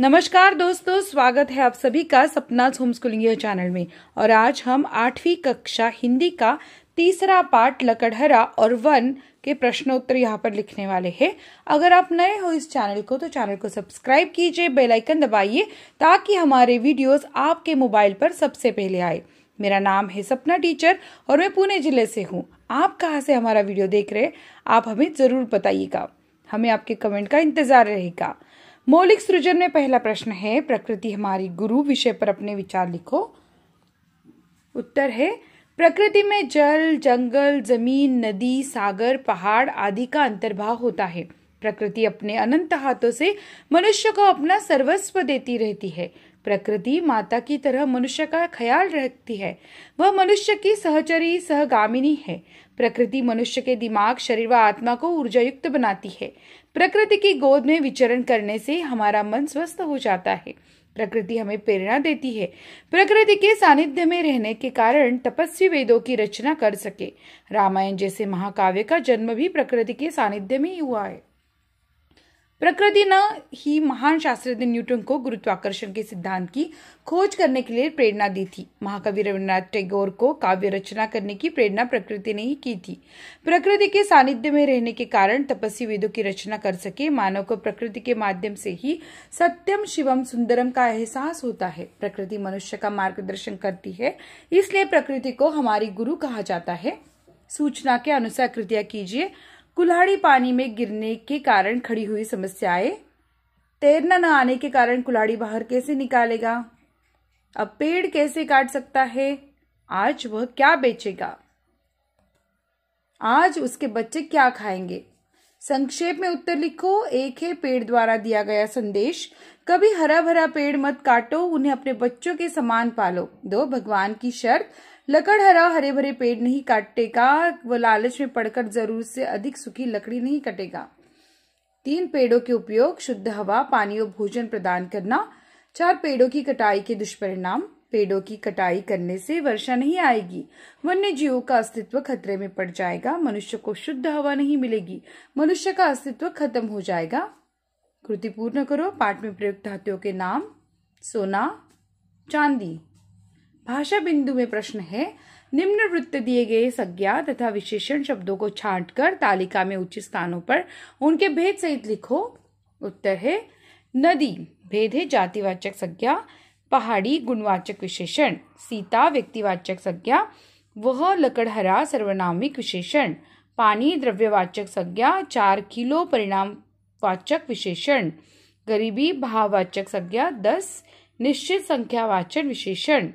नमस्कार दोस्तों स्वागत है आप सभी का सपना होम स्कूलिंग चैनल में और आज हम आठवीं कक्षा हिंदी का तीसरा पार्ट लकड़हरा और वन के प्रश्नोत्तर यहाँ पर लिखने वाले हैं अगर आप नए हो इस चैनल को तो चैनल को सब्सक्राइब कीजिए बेल आइकन दबाइए ताकि हमारे वीडियोस आपके मोबाइल पर सबसे पहले आए मेरा नाम है सपना टीचर और मैं पुणे जिले से हूँ आप कहाँ से हमारा वीडियो देख रहे हैं आप हमें ज़रूर बताइएगा हमें आपके कमेंट का इंतज़ार रहेगा मौलिक सृजन में पहला प्रश्न है प्रकृति हमारी गुरु विषय पर अपने विचार लिखो उत्तर है प्रकृति में जल जंगल जमीन नदी सागर पहाड़ आदि का अंतर्भाव होता है प्रकृति अपने अनंत हाथों से मनुष्य को अपना सर्वस्व देती रहती है प्रकृति माता की तरह मनुष्य का ख्याल रखती है वह मनुष्य की सहचरी सहगामिनी है प्रकृति मनुष्य के दिमाग शरीर व आत्मा को ऊर्जायुक्त बनाती है प्रकृति की गोद में विचरण करने से हमारा मन स्वस्थ हो जाता है प्रकृति हमें प्रेरणा देती है प्रकृति के सानिध्य में रहने के कारण तपस्वी वेदों की रचना कर सके रामायण जैसे महाकाव्य का जन्म भी प्रकृति के सानिध्य में ही हुआ है प्रकृति न ही महान शास्त्रज्ञ न्यूटन को गुरुत्वाकर्षण के सिद्धांत की खोज करने के लिए प्रेरणा दी थी महाकवि रविन्द्रनाथ टैगोर को काव्य रचना करने की प्रेरणा प्रकृति ने ही की थी प्रकृति के सानिध्य में रहने के कारण तपस्वी वेदों की रचना कर सके मानव को प्रकृति के माध्यम से ही सत्यम शिवम सुंदरम का एहसास होता है प्रकृति मनुष्य का मार्गदर्शन करती है इसलिए प्रकृति को हमारी गुरु कहा जाता है सूचना के अनुसार कृतिया कीजिए कुल्हाड़ी पानी में गिरने के कारण खड़ी हुई समस्याएं तैरना न आने के कारण कुल्हाड़ी बाहर कैसे निकालेगा अब पेड़ कैसे काट सकता है आज वह क्या बेचेगा आज उसके बच्चे क्या खाएंगे संक्षेप में उत्तर लिखो एक है पेड़ द्वारा दिया गया संदेश कभी हरा भरा पेड़ मत काटो उन्हें अपने बच्चों के समान पालो दो भगवान की शर्त लकड़हरा हरे भरे पेड़ नहीं काटेगा वो लालच में पड़कर जरूर से अधिक सुखी लकड़ी नहीं कटेगा तीन पेड़ों के उपयोग शुद्ध हवा पानी और भोजन प्रदान करना चार पेड़ों की कटाई के दुष्परिणाम पेड़ों की कटाई करने से वर्षा नहीं आएगी वन्य जीवों का अस्तित्व खतरे में पड़ जाएगा मनुष्य को शुद्ध हवा नहीं मिलेगी मनुष्य का अस्तित्व खत्म हो जाएगा कृति पूर्ण करो पाठ में प्रयुक्त धातुओं के नाम सोना चांदी भाषा बिंदु में प्रश्न है निम्न वृत्त दिए गए संज्ञा तथा विशेषण शब्दों को कर तालिका में उचित स्थानों पर उनके भेद सहित लिखो उत्तर है नदी भेद है जातिवाचक संज्ञा पहाड़ी गुणवाचक विशेषण सीता व्यक्तिवाचक संज्ञा वह लकड़हरा सर्वनामिक विशेषण पानी द्रव्यवाचक संज्ञा चार किलो परिणामवाचक विशेषण गरीबी भाववाचक संज्ञा दस निश्चित संख्यावाचक विशेषण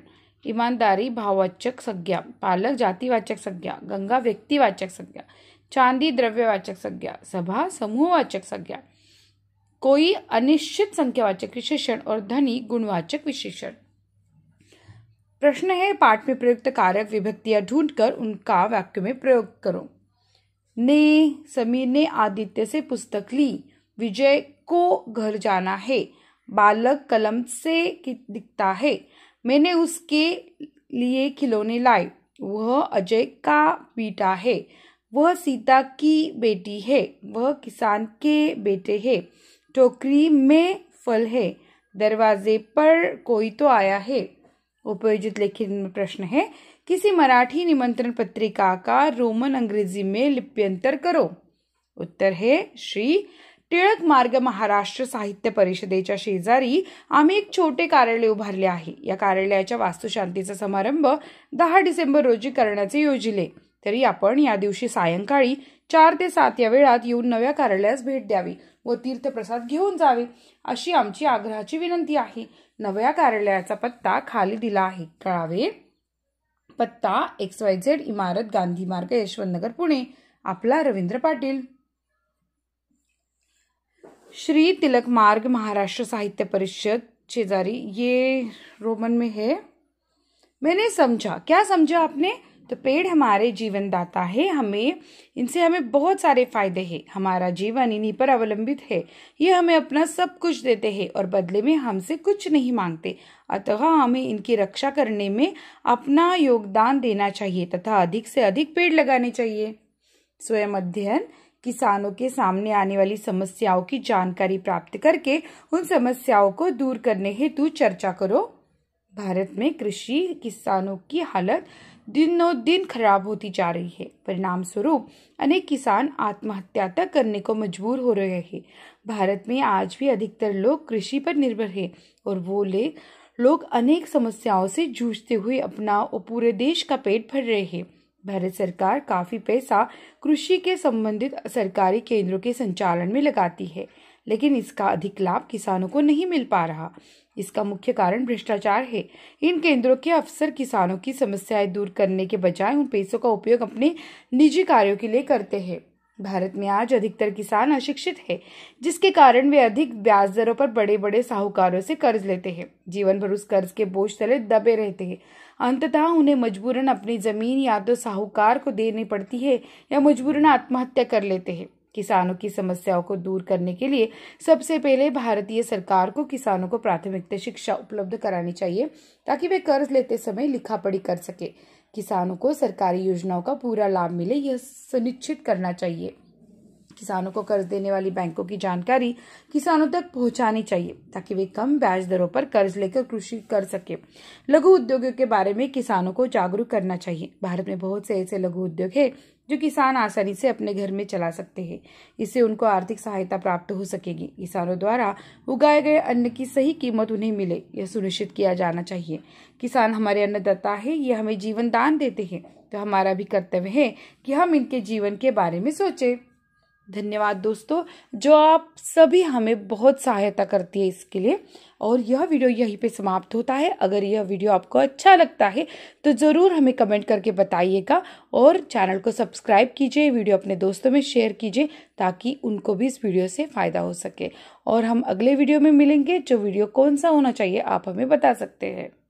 ईमानदारी भाववाचक संज्ञा पालक जातिवाचक संज्ञा गंगा व्यक्तिवाचक संज्ञा चांदी द्रव्यवाचक संज्ञा सभा समूहवाचक संज्ञा कोई अनिश्चित संख्यावाचक विशेषण और धनी गुणवाचक विशेषण प्रश्न है पाठ में प्रयुक्त कारक विभक्तियां ढूंढकर उनका वाक्य में प्रयोग करो ने समीर ने आदित्य से पुस्तक ली विजय को घर जाना है बालक कलम से दिखता है मैंने उसके लिए खिलौने लाए वह अजय का बेटा है वह सीता की बेटी है वह किसान के बेटे है टोकरी में फल है दरवाजे पर कोई तो आया है उपयोजित लेखित में प्रश्न है किसी मराठी निमंत्रण पत्रिका का रोमन अंग्रेजी में लिप्यंतर करो उत्तर है श्री टिळक मार्ग महाराष्ट्र साहित्य परिषदेच्या शेजारी आम्ही एक छोटे कार्यालय उभारले आहे या कार्यालयाच्या वास्तुशांतीचा समारंभ दहा डिसेंबर रोजी करण्याचे योजिले तरी आपण या दिवशी सायंकाळी चार ते सात या वेळात येऊन नव्या कार्यालयास भेट द्यावी व तीर्थप्रसाद घेऊन जावे अशी आमची आग्रहाची विनंती आहे नव्या कार्यालयाचा पत्ता खाली दिला आहे कळावे पत्ता एक्स वाय झेड इमारत गांधी मार्ग नगर पुणे आपला रवींद्र पाटील श्री तिलक मार्ग महाराष्ट्र साहित्य परिषद शेजारी ये रोमन में है मैंने समझा क्या समझा आपने तो पेड़ हमारे जीवन दाता है हमें इनसे हमें बहुत सारे फायदे हैं हमारा जीवन इन्हीं पर अवलंबित है ये हमें अपना सब कुछ देते हैं और बदले में हमसे कुछ नहीं मांगते अतः हमें इनकी रक्षा करने में अपना योगदान देना चाहिए तथा अधिक से अधिक पेड़ लगाने चाहिए स्वयं अध्ययन किसानों के सामने आने वाली समस्याओं की जानकारी प्राप्त करके उन समस्याओं को दूर करने हेतु चर्चा करो भारत में कृषि किसानों की हालत दिनों दिन खराब होती जा रही है परिणाम स्वरूप अनेक किसान आत्महत्या तक करने को मजबूर हो रहे हैं भारत में आज भी अधिकतर लोग कृषि पर निर्भर है और वो ले लोग अनेक समस्याओं से जूझते हुए अपना और पूरे देश का पेट भर रहे हैं भारत सरकार काफ़ी पैसा कृषि के संबंधित सरकारी केंद्रों के संचालन में लगाती है लेकिन इसका अधिक लाभ किसानों को नहीं मिल पा रहा इसका मुख्य कारण भ्रष्टाचार है इन केंद्रों के अफसर किसानों की समस्याएं दूर करने के बजाय उन पैसों का उपयोग अपने निजी कार्यों के लिए करते हैं भारत में आज अधिकतर किसान अशिक्षित है जिसके कारण वे अधिक ब्याज दरों पर बड़े बड़े साहूकारों से कर्ज लेते हैं जीवन भर उस कर्ज के बोझ तले दबे रहते हैं अंततः उन्हें मजबूरन अपनी जमीन या तो साहूकार को देनी पड़ती है या मजबूरन आत्महत्या कर लेते हैं किसानों की समस्याओं को दूर करने के लिए सबसे पहले भारतीय सरकार को किसानों को प्राथमिकता शिक्षा उपलब्ध करानी चाहिए ताकि वे कर्ज लेते समय लिखा पढ़ी कर सके किसानों को सरकारी योजनाओं का पूरा लाभ मिले यह सुनिश्चित करना चाहिए किसानों को कर्ज देने वाली बैंकों की जानकारी किसानों तक पहुंचानी चाहिए ताकि वे कम ब्याज दरों पर कर्ज लेकर कृषि कर सके लघु उद्योगों के बारे में किसानों को जागरूक करना चाहिए भारत में बहुत से ऐसे लघु उद्योग है जो किसान आसानी से अपने घर में चला सकते हैं इससे उनको आर्थिक सहायता प्राप्त हो सकेगी किसानों द्वारा उगाए गए अन्न की सही कीमत उन्हें मिले यह सुनिश्चित किया जाना चाहिए किसान हमारे अन्नदाता है ये हमें जीवन दान देते हैं तो हमारा भी कर्तव्य है कि हम इनके जीवन के बारे में सोचें धन्यवाद दोस्तों जो आप सभी हमें बहुत सहायता करती है इसके लिए और यह वीडियो यहीं पे समाप्त होता है अगर यह वीडियो आपको अच्छा लगता है तो ज़रूर हमें कमेंट करके बताइएगा और चैनल को सब्सक्राइब कीजिए वीडियो अपने दोस्तों में शेयर कीजिए ताकि उनको भी इस वीडियो से फ़ायदा हो सके और हम अगले वीडियो में मिलेंगे जो वीडियो कौन सा होना चाहिए आप हमें बता सकते हैं